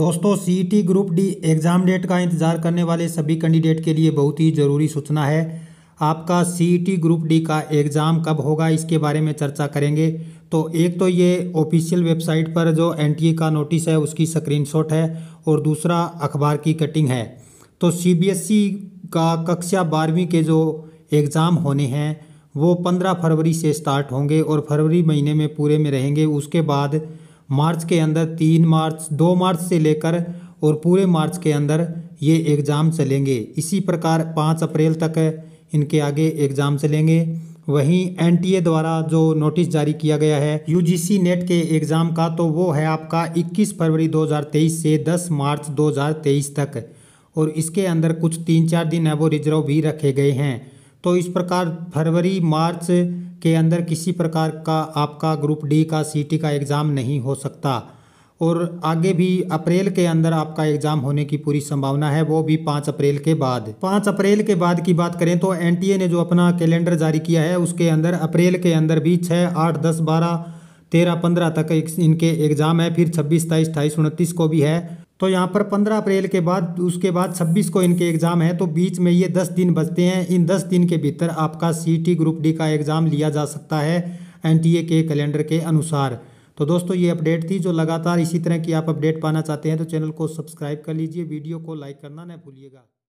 दोस्तों CET group D exam date का इंतज़ार करने वाले सभी कैंडिडेट के लिए बहुत ही ज़रूरी सूचना है आपका सीईटी ग्रुप डी का एग्ज़ाम कब होगा इसके बारे में चर्चा करेंगे तो एक तो ये ऑफिशियल वेबसाइट पर जो एनटीए का नोटिस है उसकी स्क्रीनशॉट है और दूसरा अखबार की कटिंग है तो सीबीएसई e का कक्षा बारहवीं के जो एग्ज़ाम होने हैं वो पंद्रह फरवरी से स्टार्ट होंगे और फरवरी महीने में पूरे में रहेंगे उसके बाद मार्च के अंदर तीन मार्च दो मार्च से लेकर और पूरे मार्च के अंदर ये एग्ज़ाम चलेंगे इसी प्रकार पाँच अप्रैल तक इनके आगे एग्ज़ाम चलेंगे वहीं एनटीए द्वारा जो नोटिस जारी किया गया है यूजीसी नेट के एग्ज़ाम का तो वो है आपका 21 फरवरी 2023 से 10 मार्च 2023 तक और इसके अंदर कुछ तीन चार दिन है वो रिजर्व भी रखे गए हैं तो इस प्रकार फरवरी मार्च के अंदर किसी प्रकार का आपका ग्रुप डी का सी टी का एग्ज़ाम नहीं हो सकता और आगे भी अप्रैल के अंदर आपका एग्ज़ाम होने की पूरी संभावना है वो भी पाँच अप्रैल के बाद पाँच अप्रैल के बाद की बात करें तो एन ने जो अपना कैलेंडर जारी किया है उसके अंदर अप्रैल के अंदर भी छः आठ दस बारह तेरह पंद्रह तक इनके एग्ज़ाम है फिर छब्बीस सताईस अठाईस उनतीस को भी है तो यहाँ पर 15 अप्रैल के बाद उसके बाद 26 को इनके एग्ज़ाम है तो बीच में ये 10 दिन बचते हैं इन 10 दिन के भीतर आपका सी ग्रुप डी का एग्ज़ाम लिया जा सकता है एन के कैलेंडर के अनुसार तो दोस्तों ये अपडेट थी जो लगातार इसी तरह की आप अपडेट पाना चाहते हैं तो चैनल को सब्सक्राइब कर लीजिए वीडियो को लाइक करना न भूलिएगा